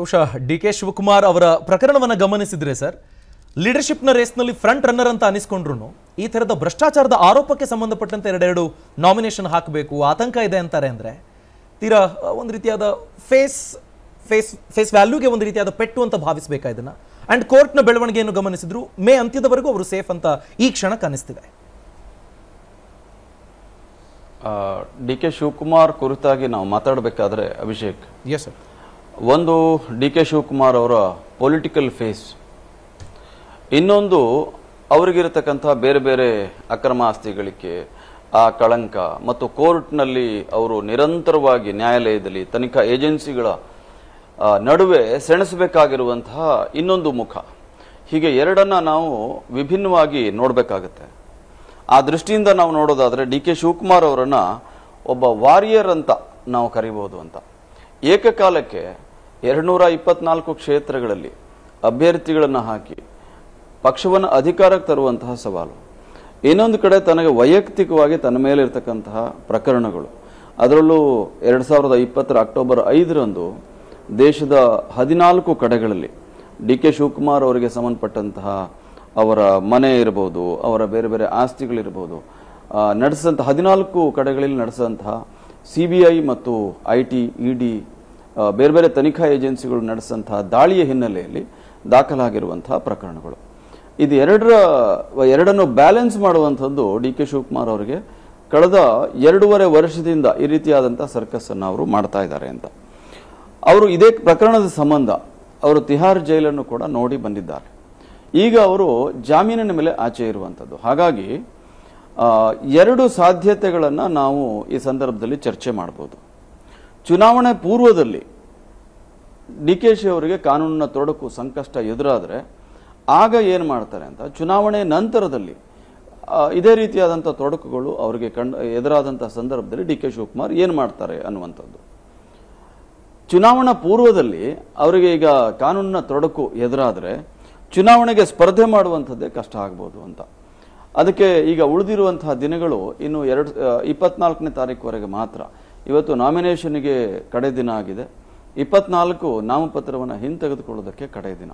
ಬಹುಶಃ ಡಿ ಕೆ ಶಿವಕುಮಾರ್ ಅವರ ಪ್ರಕರಣವನ್ನು ಗಮನಿಸಿದ್ರೆ ಸರ್ ರೇಸ್ ರೇಸ್ನಲ್ಲಿ ಫ್ರಂಟ್ ರನ್ನರ್ ಅಂತ ಅನಿಸ್ಕೊಂಡ್ರು ಈ ಥರದ ಭ್ರಷ್ಟಾಚಾರದ ಆರೋಪಕ್ಕೆ ಸಂಬಂಧಪಟ್ಟಂತೆ ಎರಡೆರಡು ನಾಮಿನೇಷನ್ ಹಾಕಬೇಕು ಆತಂಕ ಇದೆ ಅಂತಾರೆ ಅಂದರೆ ತೀರಾ ಒಂದು ರೀತಿಯಾದ ಫೇಸ್ ಫೇಸ್ ಫೇಸ್ ವ್ಯಾಲ್ಯೂಗೆ ಒಂದು ರೀತಿಯಾದ ಪೆಟ್ಟು ಅಂತ ಭಾವಿಸಬೇಕಾ ಇದನ್ನು ಆ್ಯಂಡ್ ನ ಬೆಳವಣಿಗೆಯನ್ನು ಗಮನಿಸಿದ್ರು ಮೇ ಅಂತ್ಯದವರೆಗೂ ಅವರು ಸೇಫ್ ಅಂತ ಈ ಕ್ಷಣ ಕಾಣಿಸ್ತಿದೆ ಡಿ ಕೆ ಶಿವಕುಮಾರ್ ಕುರಿತಾಗಿ ನಾವು ಮಾತಾಡಬೇಕಾದ್ರೆ ಅಭಿಷೇಕ್ ಎಸ್ ಸರ್ ಒಂದು ಡಿ ಕೆ ಶಿವಕುಮಾರ್ ಅವರ ಪೊಲಿಟಿಕಲ್ ಫೇಸ್ ಇನ್ನೊಂದು ಅವರಿಗಿರತಕ್ಕಂಥ ಬೇರೆ ಬೇರೆ ಅಕ್ರಮ ಆಸ್ತಿಗಳಿಕೆ ಆ ಕಳಂಕ ಮತ್ತು ಕೋರ್ಟ್ನಲ್ಲಿ ಅವರು ನಿರಂತರವಾಗಿ ನ್ಯಾಯಾಲಯದಲ್ಲಿ ತನಿಖಾ ಏಜೆನ್ಸಿಗಳ ನಡುವೆ ಸೆಣಸಬೇಕಾಗಿರುವಂತಹ ಇನ್ನೊಂದು ಮುಖ ಹೀಗೆ ಎರಡನ್ನ ನಾವು ವಿಭಿನ್ನವಾಗಿ ನೋಡಬೇಕಾಗತ್ತೆ ಆ ದೃಷ್ಟಿಯಿಂದ ನಾವು ನೋಡೋದಾದರೆ ಡಿ ಕೆ ಶಿವಕುಮಾರ್ ಅವರನ್ನು ಒಬ್ಬ ವಾರಿಯರ್ ಅಂತ ನಾವು ಕರಿಬೋದು ಅಂತ ಏಕಕಾಲಕ್ಕೆ ಎರಡುನೂರ ಇಪ್ಪತ್ನಾಲ್ಕು ಕ್ಷೇತ್ರಗಳಲ್ಲಿ ಅಭ್ಯರ್ಥಿಗಳನ್ನು ಹಾಕಿ ಪಕ್ಷವನ್ನು ಅಧಿಕಾರಕ್ಕೆ ತರುವಂತಹ ಸವಾಲು ಇನ್ನೊಂದು ಕಡೆ ತನಗೆ ವೈಯಕ್ತಿಕವಾಗಿ ತನ್ನ ಮೇಲೆ ಇರತಕ್ಕಂತಹ ಪ್ರಕರಣಗಳು ಅದರಲ್ಲೂ ಎರಡು ಸಾವಿರದ ಇಪ್ಪತ್ತರ ಅಕ್ಟೋಬರ್ ಐದರಂದು ದೇಶದ ಹದಿನಾಲ್ಕು ಕಡೆಗಳಲ್ಲಿ ಡಿ ಕೆ ಶಿವಕುಮಾರ್ ಅವರಿಗೆ ಸಂಬಂಧಪಟ್ಟಂತಹ ಅವರ ಮನೆ ಇರ್ಬೋದು ಅವರ ಬೇರೆ ಬೇರೆ ಆಸ್ತಿಗಳಿರ್ಬೋದು ನಡೆಸಿದಂಥ ಹದಿನಾಲ್ಕು ಕಡೆಗಳಲ್ಲಿ ನಡೆಸಿದಂತಹ ಸಿ ಬಿ ಐ ಮತ್ತು ಐ ಟಿ ಇ ಡಿ ಬೇರೆ ಬೇರೆ ತನಿಖಾ ಏಜೆನ್ಸಿಗಳು ನಡೆಸಿದಂತಹ ದಾಳಿಯ ಹಿನ್ನೆಲೆಯಲ್ಲಿ ದಾಖಲಾಗಿರುವಂತಹ ಪ್ರಕರಣಗಳು ಇದು ಎರಡರ ಎರಡನ್ನು ಬ್ಯಾಲೆನ್ಸ್ ಮಾಡುವಂಥದ್ದು ಡಿ ಕೆ ಶಿವಕುಮಾರ್ ಅವರಿಗೆ ಕಳೆದ ಎರಡೂವರೆ ವರ್ಷದಿಂದ ಈ ರೀತಿಯಾದಂಥ ಸರ್ಕಸ್ಸನ್ನು ಅವರು ಮಾಡ್ತಾ ಇದ್ದಾರೆ ಅಂತ ಅವರು ಇದೇ ಪ್ರಕರಣದ ಸಂಬಂಧ ಅವರು ತಿಹಾರ್ ಜೈಲನ್ನು ಕೂಡ ನೋಡಿ ಬಂದಿದ್ದಾರೆ ಈಗ ಅವರು ಜಾಮೀನಿನ ಮೇಲೆ ಆಚೆ ಇರುವಂಥದ್ದು ಹಾಗಾಗಿ ಎರಡು ಸಾಧ್ಯತೆಗಳನ್ನು ನಾವು ಈ ಸಂದರ್ಭದಲ್ಲಿ ಚರ್ಚೆ ಮಾಡ್ಬೋದು ಚುನಾವಣೆ ಪೂರ್ವದಲ್ಲಿ ಡಿ ಕೆ ಶಿ ಅವರಿಗೆ ಕಾನೂನಿನ ತೊಡಕು ಸಂಕಷ್ಟ ಎದುರಾದರೆ ಆಗ ಏನು ಮಾಡ್ತಾರೆ ಅಂತ ಚುನಾವಣೆ ನಂತರದಲ್ಲಿ ಇದೇ ರೀತಿಯಾದಂಥ ತೊಡಕುಗಳು ಅವರಿಗೆ ಕಂಡು ಎದುರಾದಂಥ ಸಂದರ್ಭದಲ್ಲಿ ಡಿ ಕೆ ಶಿವಕುಮಾರ್ ಏನು ಮಾಡ್ತಾರೆ ಅನ್ನುವಂಥದ್ದು ಚುನಾವಣಾ ಪೂರ್ವದಲ್ಲಿ ಅವರಿಗೆ ಈಗ ಕಾನೂನಿನ ತೊಡಕು ಎದುರಾದರೆ ಚುನಾವಣೆಗೆ ಸ್ಪರ್ಧೆ ಮಾಡುವಂಥದ್ದೇ ಕಷ್ಟ ಆಗ್ಬೋದು ಅಂತ ಅದಕ್ಕೆ ಈಗ ಉಳಿದಿರುವಂತಹ ದಿನಗಳು ಇನ್ನು ಎರಡು ಇಪ್ಪತ್ನಾಲ್ಕನೇ ತಾರೀಕುವರೆಗೆ ಮಾತ್ರ ಇವತ್ತು ನಾಮಿನೇಷನ್ಗೆ ಕಡೆ ದಿನ ಆಗಿದೆ ಇಪ್ಪತ್ನಾಲ್ಕು ನಾಮಪತ್ರವನ್ನು ಹಿಂತೆಗೆದುಕೊಳ್ಳೋದಕ್ಕೆ ಕಡೆ ದಿನ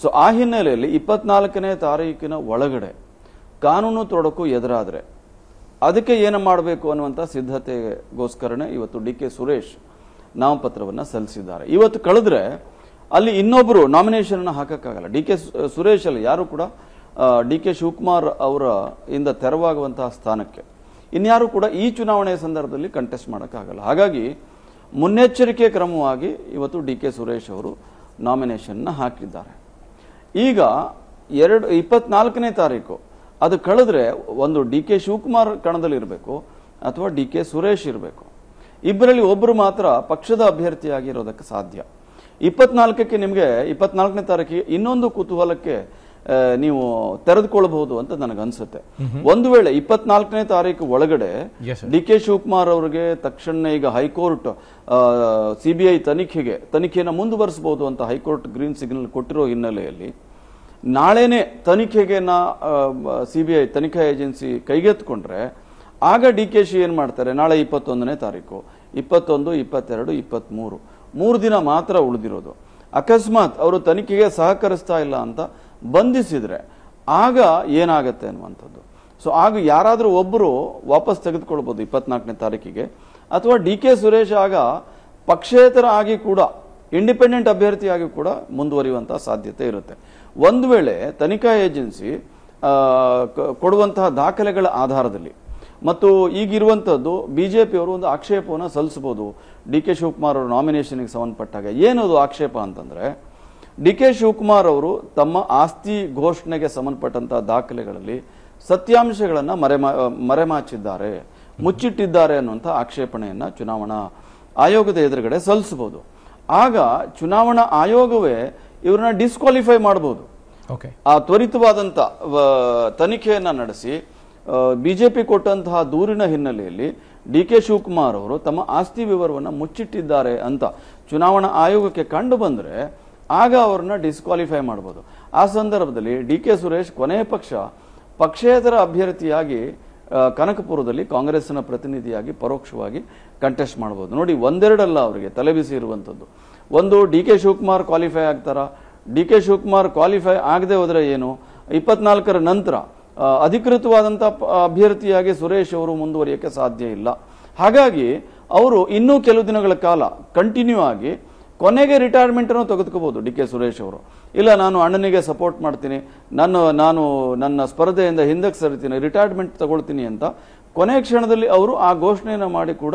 ಸೊ ಆ ಹಿನ್ನೆಲೆಯಲ್ಲಿ ಇಪ್ಪತ್ನಾಲ್ಕನೇ ತಾರೀಕಿನ ಒಳಗಡೆ ಕಾನೂನು ತೊಡಕು ಎದುರಾದರೆ ಅದಕ್ಕೆ ಏನು ಮಾಡಬೇಕು ಅನ್ನುವಂಥ ಸಿದ್ಧತೆಗೋಸ್ಕರನೇ ಇವತ್ತು ಡಿ ಕೆ ಸುರೇಶ್ ನಾಮಪತ್ರವನ್ನು ಸಲ್ಲಿಸಿದ್ದಾರೆ ಇವತ್ತು ಕಳೆದ್ರೆ ಅಲ್ಲಿ ಇನ್ನೊಬ್ಬರು ನಾಮಿನೇಷನನ್ನು ಹಾಕೋಕ್ಕಾಗಲ್ಲ ಡಿ ಕೆ ಸುರೇಶ್ ಅಲ್ಲಿ ಯಾರು ಕೂಡ ಡಿ ಕೆ ಶಿವಕುಮಾರ್ ಅವರ ಇಂದ ತೆರವಾಗುವಂತಹ ಸ್ಥಾನಕ್ಕೆ ಇನ್ಯಾರೂ ಕೂಡ ಈ ಚುನಾವಣೆಯ ಸಂದರ್ಭದಲ್ಲಿ ಕಂಟೆಸ್ಟ್ ಮಾಡೋಕ್ಕಾಗಲ್ಲ ಹಾಗಾಗಿ ಮುನ್ನೆಚ್ಚರಿಕೆ ಕ್ರಮವಾಗಿ ಇವತ್ತು ಡಿ ಕೆ ಸುರೇಶ್ ಅವರು ನಾಮಿನೇಷನ್ನ ಹಾಕಿದ್ದಾರೆ ಈಗ ಎರಡು ಇಪ್ಪತ್ನಾಲ್ಕನೇ ತಾರೀಕು ಅದು ಕಳೆದ್ರೆ ಒಂದು ಡಿ ಕೆ ಶಿವಕುಮಾರ್ ಕಣದಲ್ಲಿರಬೇಕು ಅಥವಾ ಡಿ ಕೆ ಸುರೇಶ್ ಇರಬೇಕು ಇಬ್ಬರಲ್ಲಿ ಒಬ್ಬರು ಮಾತ್ರ ಪಕ್ಷದ ಅಭ್ಯರ್ಥಿಯಾಗಿರೋದಕ್ಕೆ ಸಾಧ್ಯ ಇಪ್ಪತ್ನಾಲ್ಕಕ್ಕೆ ನಿಮಗೆ ಇಪ್ಪತ್ನಾಲ್ಕನೇ ತಾರೀಕಿಗೆ ಇನ್ನೊಂದು ಕುತೂಹಲಕ್ಕೆ ನೀವು ತೆರೆದುಕೊಳ್ಬಹುದು ಅಂತ ಅನ್ಸುತ್ತೆ ಒಂದು ವೇಳೆ ಇಪ್ಪತ್ನಾಲ್ಕನೇ ತಾರೀಕು ಒಳಗಡೆ ಡಿ ಕೆ ಶಿವಕುಮಾರ್ ಅವರಿಗೆ ತಕ್ಷಣ ಈಗ ಹೈಕೋರ್ಟ್ ಸಿಬಿಐ ತನಿಖೆಗೆ ತನಿಖೆಯನ್ನು ಮುಂದುವರಿಸಬಹುದು ಅಂತ ಹೈಕೋರ್ಟ್ ಗ್ರೀನ್ ಸಿಗ್ನಲ್ ಕೊಟ್ಟಿರೋ ಹಿನ್ನೆಲೆಯಲ್ಲಿ ನಾಳೆನೆ ತನಿಖೆಗೆ ನಾ ಸಿಬಿಐ ತನಿಖಾ ಏಜೆನ್ಸಿ ಕೈಗೆತ್ಕೊಂಡ್ರೆ ಆಗ ಡಿ ಕೆ ಶಿ ಏನು ಮಾಡ್ತಾರೆ ನಾಳೆ ಇಪ್ಪತ್ತೊಂದನೇ ತಾರೀಕು ಇಪ್ಪತ್ತೊಂದು ಇಪ್ಪತ್ತೆರಡು ಇಪ್ಪತ್ತ್ಮೂರು ಮೂರು ದಿನ ಮಾತ್ರ ಉಳಿದಿರೋದು ಅಕಸ್ಮಾತ್ ಅವರು ತನಿಖೆಗೆ ಸಹಕರಿಸ್ತಾ ಇಲ್ಲ ಅಂತ ಬಂಧಿಸಿದರೆ ಆಗ ಏನಾಗುತ್ತೆ ಅನ್ನುವಂಥದ್ದು ಸೊ ಆಗ ಯಾರಾದರೂ ಒಬ್ಬರು ವಾಪಸ್ ತೆಗೆದುಕೊಳ್ಬೋದು ಇಪ್ಪತ್ನಾಲ್ಕನೇ ತಾರೀಕಿಗೆ ಅಥವಾ ಡಿ ಕೆ ಸುರೇಶ್ ಆಗ ಪಕ್ಷೇತರ ಆಗಿ ಕೂಡ ಇಂಡಿಪೆಂಡೆಂಟ್ ಅಭ್ಯರ್ಥಿಯಾಗಿ ಕೂಡ ಮುಂದುವರಿಯುವಂತಹ ಸಾಧ್ಯತೆ ಇರುತ್ತೆ ಒಂದು ವೇಳೆ ತನಿಖಾ ಏಜೆನ್ಸಿ ಕೊಡುವಂತಹ ದಾಖಲೆಗಳ ಆಧಾರದಲ್ಲಿ ಮತ್ತು ಈಗಿರುವಂಥದ್ದು ಬಿ ಜೆ ಪಿಯವರು ಒಂದು ಆಕ್ಷೇಪವನ್ನು ಸಲ್ಲಿಸ್ಬೋದು ಡಿ ಕೆ ಶಿವಕುಮಾರ್ ಅವರು ನಾಮಿನೇಷನ್ಗೆ ಸಂಬಂಧಪಟ್ಟಾಗ ಏನದು ಆಕ್ಷೇಪ ಅಂತಂದರೆ ಡಿ ಕೆ ಶಿವಕುಮಾರ್ ಅವರು ತಮ್ಮ ಆಸ್ತಿ ಘೋಷಣೆಗೆ ಸಂಬಂಧಪಟ್ಟಂತಹ ದಾಖಲೆಗಳಲ್ಲಿ ಸತ್ಯಾಂಶಗಳನ್ನು ಮರೆಮಾ ಮರೆಮಾಚಿದ್ದಾರೆ ಮುಚ್ಚಿಟ್ಟಿದ್ದಾರೆ ಅನ್ನುವಂಥ ಆಕ್ಷೇಪಣೆಯನ್ನು ಚುನಾವಣಾ ಆಯೋಗದ ಎದುರುಗಡೆ ಸಲ್ಲಿಸಬಹುದು ಆಗ ಚುನಾವಣಾ ಆಯೋಗವೇ ಇವರನ್ನ ಡಿಸ್ಕ್ವಾಲಿಫೈ ಮಾಡ್ಬೋದು ಆ ತ್ವರಿತವಾದಂಥ ತನಿಖೆಯನ್ನು ನಡೆಸಿ ಬಿಜೆಪಿ ಕೊಟ್ಟಂತಹ ದೂರಿನ ಹಿನ್ನೆಲೆಯಲ್ಲಿ ಡಿ ಕೆ ಶಿವಕುಮಾರ್ ಅವರು ತಮ್ಮ ಆಸ್ತಿ ವಿವರವನ್ನು ಮುಚ್ಚಿಟ್ಟಿದ್ದಾರೆ ಅಂತ ಚುನಾವಣಾ ಆಯೋಗಕ್ಕೆ ಕಂಡು ಬಂದರೆ ಆಗ ಅವ್ರನ್ನ ಡಿಸ್ಕ್ವಾಲಿಫೈ ಮಾಡ್ಬೋದು ಆ ಸಂದರ್ಭದಲ್ಲಿ ಡಿ ಕೆ ಸುರೇಶ್ ಕೊನೆ ಪಕ್ಷ ಪಕ್ಷೇತರ ಅಭ್ಯರ್ಥಿಯಾಗಿ ಕನಕಪುರದಲ್ಲಿ ಕಾಂಗ್ರೆಸ್ನ ಪ್ರತಿನಿಧಿಯಾಗಿ ಪರೋಕ್ಷವಾಗಿ ಕಂಟೆಸ್ಟ್ ಮಾಡ್ಬೋದು ನೋಡಿ ಒಂದೆರಡಲ್ಲ ಅವರಿಗೆ ತಲೆಬಿಸಿ ಇರುವಂಥದ್ದು ಒಂದು ಡಿ ಕೆ ಶಿವಕುಮಾರ್ ಕ್ವಾಲಿಫೈ ಆಗ್ತಾರ ಡಿ ಕೆ ಶಿವಕುಮಾರ್ ಕ್ವಾಲಿಫೈ ಆಗದೆ ಹೋದರೆ ಏನು ಇಪ್ಪತ್ನಾಲ್ಕರ ನಂತರ ಅಧಿಕೃತವಾದಂಥ ಅಭ್ಯರ್ಥಿಯಾಗಿ ಸುರೇಶ್ ಅವರು ಮುಂದುವರಿಯೋಕ್ಕೆ ಸಾಧ್ಯ ಇಲ್ಲ ಹಾಗಾಗಿ ಅವರು ಇನ್ನೂ ಕೆಲವು ದಿನಗಳ ಕಾಲ ಕಂಟಿನ್ಯೂ ಆಗಿ ಕೊನೆಗೆ ರಿಟೈರ್ಮೆಂಟನ್ನು ತೆಗೆದುಕೋಬೋದು ಡಿ ಕೆ ಸುರೇಶ್ ಅವರು ಇಲ್ಲ ನಾನು ಅಣ್ಣನಿಗೆ ಸಪೋರ್ಟ್ ಮಾಡ್ತೀನಿ ನನ್ನ ನಾನು ನನ್ನ ಸ್ಪರ್ಧೆಯಿಂದ ಹಿಂದಕ್ಕೆ ಸರಿತೀನಿ ರಿಟೈರ್ಮೆಂಟ್ ತಗೊಳ್ತೀನಿ ಅಂತ ಕೊನೆ ಕ್ಷಣದಲ್ಲಿ ಅವರು ಆ ಘೋಷಣೆಯನ್ನು ಮಾಡಿ ಕೂಡ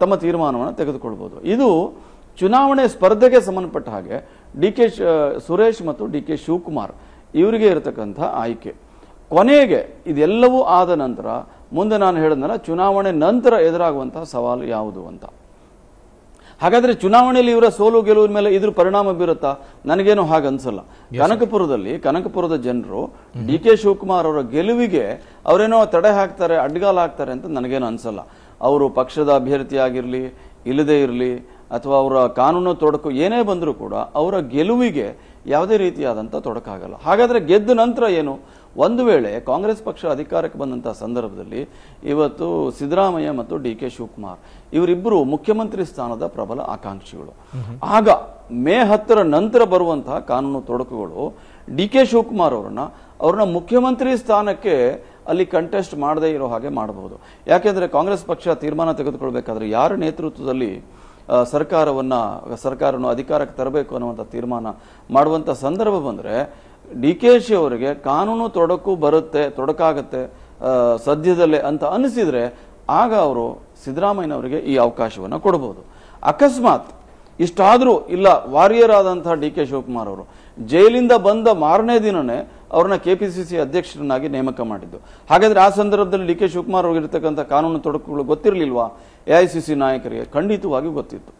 ತಮ್ಮ ತೀರ್ಮಾನವನ್ನು ತೆಗೆದುಕೊಳ್ಬೋದು ಇದು ಚುನಾವಣೆ ಸ್ಪರ್ಧೆಗೆ ಸಂಬಂಧಪಟ್ಟ ಹಾಗೆ ಡಿ ಕೆ ಸುರೇಶ್ ಮತ್ತು ಡಿ ಕೆ ಶಿವಕುಮಾರ್ ಇವರಿಗೆ ಇರತಕ್ಕಂಥ ಆಯ್ಕೆ ಕೊನೆಗೆ ಇದೆಲ್ಲವೂ ಆದ ನಂತರ ಮುಂದೆ ನಾನು ಹೇಳಿದ್ನಲ್ಲ ಚುನಾವಣೆ ನಂತರ ಎದುರಾಗುವಂಥ ಸವಾಲು ಯಾವುದು ಅಂತ ಹಾಗಾದ್ರೆ ಚುನಾವಣೆಯಲ್ಲಿ ಇವರ ಸೋಲು ಗೆಲುವಿನ ಮೇಲೆ ಇದ್ರ ಪರಿಣಾಮ ಬೀರುತ್ತಾ ನನಗೇನು ಅನ್ಸಲ್ಲ ಕನಕಪುರದಲ್ಲಿ ಕನಕಪುರದ ಜನರು ಡಿ ಕೆ ಶಿವಕುಮಾರ್ ಅವರ ಗೆಲುವಿಗೆ ಅವರೇನೋ ತಡೆ ಹಾಕ್ತಾರೆ ಅಡ್ಗಾಲ ಹಾಕ್ತಾರೆ ಅಂತ ನನಗೇನು ಅನ್ಸಲ್ಲ ಅವರು ಪಕ್ಷದ ಅಭ್ಯರ್ಥಿ ಆಗಿರಲಿ ಇಲ್ಲದೇ ಇರಲಿ ಅಥವಾ ಅವರ ಕಾನೂನು ತೊಡಕು ಏನೇ ಬಂದರೂ ಕೂಡ ಅವರ ಗೆಲುವಿಗೆ ಯಾವುದೇ ರೀತಿಯಾದಂಥ ತೊಡಕಾಗಲ್ಲ ಹಾಗಾದರೆ ಗೆದ್ದ ನಂತರ ಏನು ಒಂದು ವೇಳೆ ಕಾಂಗ್ರೆಸ್ ಪಕ್ಷ ಅಧಿಕಾರಕ್ಕೆ ಬಂದಂಥ ಸಂದರ್ಭದಲ್ಲಿ ಇವತ್ತು ಸಿದ್ದರಾಮಯ್ಯ ಮತ್ತು ಡಿ ಕೆ ಶಿವಕುಮಾರ್ ಇವರಿಬ್ಬರು ಮುಖ್ಯಮಂತ್ರಿ ಸ್ಥಾನದ ಪ್ರಬಲ ಆಕಾಂಕ್ಷಿಗಳು ಆಗ ಮೇ ಹತ್ತರ ನಂತರ ಬರುವಂತಹ ಕಾನೂನು ತೊಡಕುಗಳು ಡಿ ಕೆ ಶಿವಕುಮಾರ್ ಅವರನ್ನ ಅವ್ರನ್ನ ಮುಖ್ಯಮಂತ್ರಿ ಸ್ಥಾನಕ್ಕೆ ಅಲ್ಲಿ ಕಂಟೆಸ್ಟ್ ಮಾಡದೇ ಇರೋ ಹಾಗೆ ಮಾಡಬಹುದು ಯಾಕೆಂದ್ರೆ ಕಾಂಗ್ರೆಸ್ ಪಕ್ಷ ತೀರ್ಮಾನ ತೆಗೆದುಕೊಳ್ಬೇಕಾದ್ರೆ ಯಾರ ನೇತೃತ್ವದಲ್ಲಿ ಸರ್ಕಾರವನ್ನ ಸರ್ಕಾರವನ್ನು ಅಧಿಕಾರಕ್ಕೆ ತರಬೇಕು ಅನ್ನುವಂಥ ತೀರ್ಮಾನ ಮಾಡುವಂಥ ಸಂದರ್ಭ ಬಂದರೆ ಡಿ ಕೆ ಶಿ ಅವರಿಗೆ ಕಾನೂನು ತೊಡಕು ಬರುತ್ತೆ ತೊಡಕಾಗತ್ತೆ ಸದ್ಯದಲ್ಲೇ ಅಂತ ಅನಿಸಿದರೆ ಆಗ ಅವರು ಸಿದ್ದರಾಮಯ್ಯನವರಿಗೆ ಈ ಅವಕಾಶವನ್ನು ಕೊಡ್ಬೋದು ಅಕಸ್ಮಾತ್ ಇಷ್ಟಾದರೂ ಇಲ್ಲ ವಾರಿಯರ್ ಆದಂಥ ಡಿ ಕೆ ಶಿವಕುಮಾರ್ ಅವರು ಜೈಲಿಂದ ಬಂದ ಮಾರನೇ ದಿನವೇ ಅವ್ರನ್ನ ಕೆ ಪಿ ಸಿ ಸಿ ಅಧ್ಯಕ್ಷರನ್ನಾಗಿ ನೇಮಕ ಮಾಡಿದ್ದು ಹಾಗಾದರೆ ಆ ಸಂದರ್ಭದಲ್ಲಿ ಡಿ ಕೆ ಶಿವಕುಮಾರ್ ಅವರಿರ್ತಕ್ಕಂಥ ಕಾನೂನು ತೊಡಕುಗಳು ಗೊತ್ತಿರಲಿಲ್ವಾ ಎ ಐ ಸಿ ಸಿ ನಾಯಕರಿಗೆ ಖಂಡಿತವಾಗಿ ಗೊತ್ತಿತ್ತು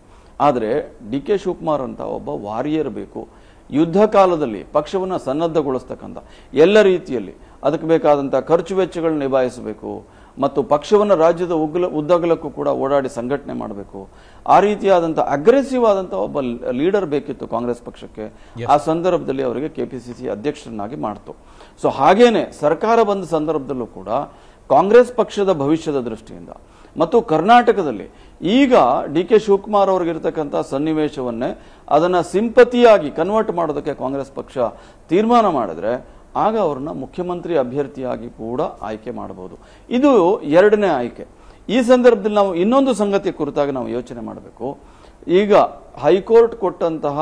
ಆದರೆ ಡಿ ಕೆ ಶಿವಕುಮಾರ್ ಅಂತ ಒಬ್ಬ ವಾರಿಯರ್ ಬೇಕು ಯುದ್ಧ ಕಾಲದಲ್ಲಿ ಪಕ್ಷವನ್ನು ಸನ್ನದ್ಧಗೊಳಿಸ್ತಕ್ಕಂಥ ಎಲ್ಲ ರೀತಿಯಲ್ಲಿ ಅದಕ್ಕೆ ಬೇಕಾದಂಥ ಖರ್ಚು ವೆಚ್ಚಗಳನ್ನ ನಿಭಾಯಿಸಬೇಕು ಮತ್ತು ಪಕ್ಷವನ್ನು ರಾಜ್ಯದ ಉಗ್ಲ ಉದ್ದಗಲಕ್ಕೂ ಕೂಡ ಓಡಾಡಿ ಸಂಘಟನೆ ಮಾಡಬೇಕು ಆ ರೀತಿಯಾದಂಥ ಅಗ್ರೆಸಿವ್ ಆದಂಥ ಒಬ್ಬ ಲೀಡರ್ ಬೇಕಿತ್ತು ಕಾಂಗ್ರೆಸ್ ಪಕ್ಷಕ್ಕೆ ಆ ಸಂದರ್ಭದಲ್ಲಿ ಅವರಿಗೆ ಕೆ ಪಿ ಸಿ ಸಿ ಅಧ್ಯಕ್ಷರನ್ನಾಗಿ ಮಾಡ್ತು ಸೊ ಹಾಗೇನೆ ಸರ್ಕಾರ ಬಂದ ಸಂದರ್ಭದಲ್ಲೂ ಕೂಡ ಕಾಂಗ್ರೆಸ್ ಪಕ್ಷದ ಭವಿಷ್ಯದ ದೃಷ್ಟಿಯಿಂದ ಮತ್ತು ಕರ್ನಾಟಕದಲ್ಲಿ ಈಗ ಡಿ ಕೆ ಶಿವಕುಮಾರ್ ಅವ್ರಿಗಿರ್ತಕ್ಕಂಥ ಸನ್ನಿವೇಶವನ್ನೇ ಅದನ್ನು ಸಿಂಪತಿಯಾಗಿ ಕನ್ವರ್ಟ್ ಮಾಡೋದಕ್ಕೆ ಕಾಂಗ್ರೆಸ್ ಪಕ್ಷ ತೀರ್ಮಾನ ಮಾಡಿದ್ರೆ ಆಗ ಅವ್ರನ್ನ ಮುಖ್ಯಮಂತ್ರಿ ಅಭ್ಯರ್ಥಿಯಾಗಿ ಕೂಡ ಆಯ್ಕೆ ಮಾಡಬಹುದು ಇದು ಎರಡನೇ ಆಯ್ಕೆ ಈ ಸಂದರ್ಭದಲ್ಲಿ ನಾವು ಇನ್ನೊಂದು ಸಂಗತಿ ಕುರಿತಾಗಿ ನಾವು ಯೋಚನೆ ಮಾಡಬೇಕು ಈಗ ಹೈಕೋರ್ಟ್ ಕೊಟ್ಟಂತಹ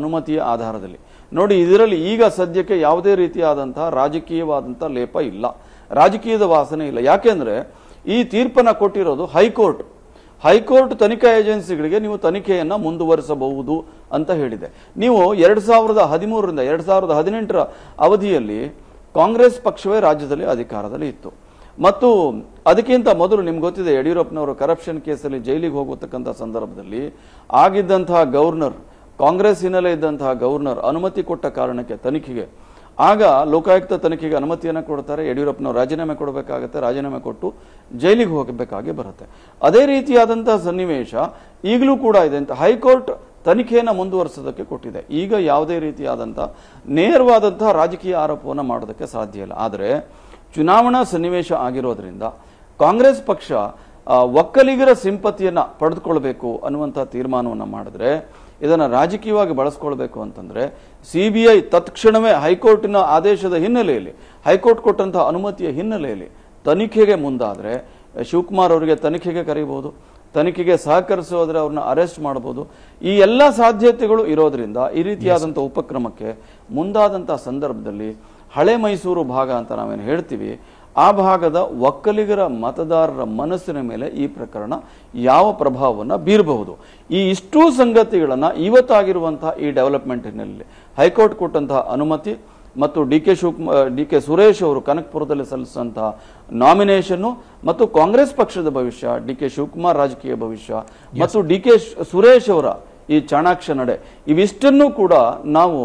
ಅನುಮತಿಯ ಆಧಾರದಲ್ಲಿ ನೋಡಿ ಇದರಲ್ಲಿ ಈಗ ಸದ್ಯಕ್ಕೆ ಯಾವುದೇ ರೀತಿಯಾದಂತಹ ರಾಜಕೀಯವಾದಂಥ ಲೇಪ ಇಲ್ಲ ರಾಜಕೀಯದ ವಾಸನೆ ಇಲ್ಲ ಯಾಕೆಂದ್ರೆ ಈ ತೀರ್ಪನ್ನ ಕೊಟ್ಟಿರೋದು ಹೈಕೋರ್ಟ್ ಹೈಕೋರ್ಟ್ ತನಿಖಾ ಏಜೆನ್ಸಿಗಳಿಗೆ ನೀವು ತನಿಖೆಯನ್ನು ಮುಂದುವರಿಸಬಹುದು ಅಂತ ಹೇಳಿದೆ ನೀವು ಎರಡು ಸಾವಿರದ ಹದಿಮೂರರಿಂದ ಎರಡು ಸಾವಿರದ ಹದಿನೆಂಟರ ಅವಧಿಯಲ್ಲಿ ಕಾಂಗ್ರೆಸ್ ಪಕ್ಷವೇ ರಾಜ್ಯದಲ್ಲಿ ಅಧಿಕಾರದಲ್ಲಿ ಇತ್ತು ಮತ್ತು ಅದಕ್ಕಿಂತ ಮೊದಲು ನಿಮ್ಗೆ ಗೊತ್ತಿದೆ ಯಡಿಯೂರಪ್ಪನವರು ಕರಪ್ಷನ್ ಕೇಸಲ್ಲಿ ಜೈಲಿಗೆ ಹೋಗತಕ್ಕಂಥ ಸಂದರ್ಭದಲ್ಲಿ ಆಗಿದ್ದಂತಹ ಗವರ್ನರ್ ಕಾಂಗ್ರೆಸ್ ಹಿನ್ನೆಲೆ ಇದ್ದಂತಹ ಗವರ್ನರ್ ಅನುಮತಿ ಕೊಟ್ಟ ಕಾರಣಕ್ಕೆ ತನಿಖೆಗೆ ಆಗ ಲೋಕಾಯುಕ್ತ ತನಿಖೆಗೆ ಅನುಮತಿಯನ್ನು ಕೊಡ್ತಾರೆ ಯಡಿಯೂರಪ್ಪನವರು ರಾಜೀನಾಮೆ ಕೊಡಬೇಕಾಗತ್ತೆ ರಾಜೀನಾಮೆ ಕೊಟ್ಟು ಜೈಲಿಗೆ ಹೋಗಬೇಕಾಗಿ ಬರುತ್ತೆ ಅದೇ ರೀತಿಯಾದಂಥ ಸನ್ನಿವೇಶ ಈಗಲೂ ಕೂಡ ಇದೆ ಅಂತ ಹೈಕೋರ್ಟ್ ತನಿಖೆಯನ್ನು ಮುಂದುವರಿಸೋದಕ್ಕೆ ಕೊಟ್ಟಿದೆ ಈಗ ಯಾವುದೇ ರೀತಿಯಾದಂಥ ನೇರವಾದಂತಹ ರಾಜಕೀಯ ಆರೋಪವನ್ನು ಮಾಡೋದಕ್ಕೆ ಸಾಧ್ಯ ಇಲ್ಲ ಆದರೆ ಚುನಾವಣಾ ಸನ್ನಿವೇಶ ಆಗಿರೋದ್ರಿಂದ ಕಾಂಗ್ರೆಸ್ ಪಕ್ಷ ಒಕ್ಕಲಿಗರ ಸಿಂಪತಿಯನ್ನು ಪಡೆದುಕೊಳ್ಬೇಕು ಅನ್ನುವಂಥ ತೀರ್ಮಾನವನ್ನು ಮಾಡಿದ್ರೆ ಇದನ್ನು ರಾಜಕೀಯವಾಗಿ ಬಳಸ್ಕೊಳ್ಬೇಕು ಅಂತಂದರೆ ಸಿ ಬಿ ಐ ತತ್ಕ್ಷಣವೇ ಹೈಕೋರ್ಟಿನ ಆದೇಶದ ಹಿನ್ನೆಲೆಯಲ್ಲಿ ಹೈಕೋರ್ಟ್ ಕೊಟ್ಟಂತಹ ಅನುಮತಿಯ ಹಿನ್ನೆಲೆಯಲ್ಲಿ ತನಿಖೆಗೆ ಮುಂದಾದರೆ ಶಿವಕುಮಾರ್ ಅವರಿಗೆ ತನಿಖೆಗೆ ಕರೀಬೋದು ತನಿಖೆಗೆ ಸಹಕರಿಸೋದ್ರೆ ಅವ್ರನ್ನ ಅರೆಸ್ಟ್ ಮಾಡ್ಬೋದು ಈ ಎಲ್ಲ ಸಾಧ್ಯತೆಗಳು ಇರೋದ್ರಿಂದ ಈ ರೀತಿಯಾದಂಥ ಉಪಕ್ರಮಕ್ಕೆ ಮುಂದಾದಂಥ ಸಂದರ್ಭದಲ್ಲಿ ಹಳೆ ಮೈಸೂರು ಭಾಗ ಅಂತ ನಾವೇನು ಹೇಳ್ತೀವಿ ಆ ಭಾಗದ ಒಕ್ಕಲಿಗರ ಮತದಾರರ ಮನಸ್ಸಿನ ಮೇಲೆ ಈ ಪ್ರಕರಣ ಯಾವ ಪ್ರಭಾವವನ್ನು ಬೀರಬಹುದು ಈ ಇಷ್ಟೂ ಸಂಗತಿಗಳನ್ನು ಇವತ್ತಾಗಿರುವಂತಹ ಈ ಡೆವಲಪ್ಮೆಂಟ್ನಲ್ಲಿ ಹೈಕೋರ್ಟ್ ಕೊಟ್ಟಂತಹ ಅನುಮತಿ ಮತ್ತು ಡಿ ಕೆ ಶಿವಕುಮಾರ್ ಡಿ ಕೆ ಸುರೇಶ್ ಅವರು ಕನಕಪುರದಲ್ಲಿ ಸಲ್ಲಿಸಿದಂತಹ ನಾಮಿನೇಷನ್ನು ಮತ್ತು ಕಾಂಗ್ರೆಸ್ ಪಕ್ಷದ ಭವಿಷ್ಯ ಡಿ ಕೆ ಶಿವಕುಮಾರ್ ರಾಜಕೀಯ ಭವಿಷ್ಯ ಮತ್ತು ಡಿ ಕೆ ಸುರೇಶ್ ಅವರ ಈ ಚಾಣಾಕ್ಷ ನಡೆ ಇವಿಷ್ಟನ್ನೂ ಕೂಡ ನಾವು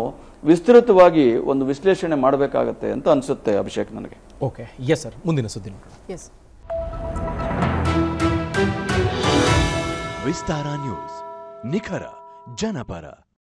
ವಿಸ್ತೃತವಾಗಿ ಒಂದು ವಿಶ್ಲೇಷಣೆ ಮಾಡಬೇಕಾಗತ್ತೆ ಅಂತ ಅನಿಸುತ್ತೆ ಅಭಿಷೇಕ್ ನನಗೆ ಓಕೆ ಎಸ್ ಸರ್ ಮುಂದಿನ ಸುದ್ದಿ ಎಸ್ ವಿಸ್ತಾರ ನ್ಯೂಸ್ ನಿಖರ ಜನಪರ